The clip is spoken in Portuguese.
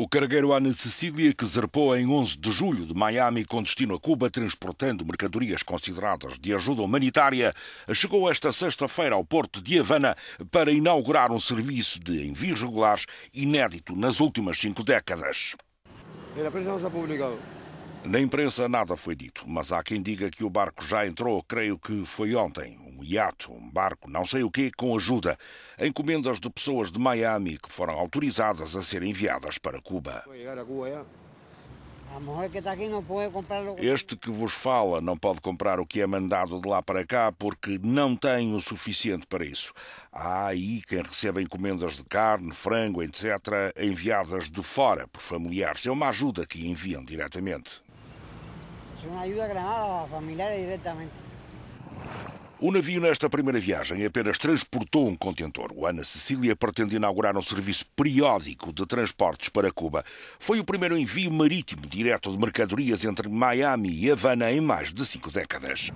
O cargueiro Ana Cecília, que zarpou em 11 de julho de Miami com destino a Cuba, transportando mercadorias consideradas de ajuda humanitária, chegou esta sexta-feira ao porto de Havana para inaugurar um serviço de envios regulares inédito nas últimas cinco décadas. Na imprensa nada foi dito, mas há quem diga que o barco já entrou, creio que foi ontem um iato, um barco, não sei o quê, com ajuda, encomendas de pessoas de Miami que foram autorizadas a serem enviadas para Cuba. É? Este que vos fala não pode comprar o que é mandado de lá para cá porque não tem o suficiente para isso. Há aí quem recebe encomendas de carne, frango, etc., enviadas de fora por familiares. É uma ajuda que enviam diretamente. É uma ajuda a familiares diretamente. O navio, nesta primeira viagem, apenas transportou um contentor. O Ana Cecília pretende inaugurar um serviço periódico de transportes para Cuba. Foi o primeiro envio marítimo direto de mercadorias entre Miami e Havana em mais de cinco décadas.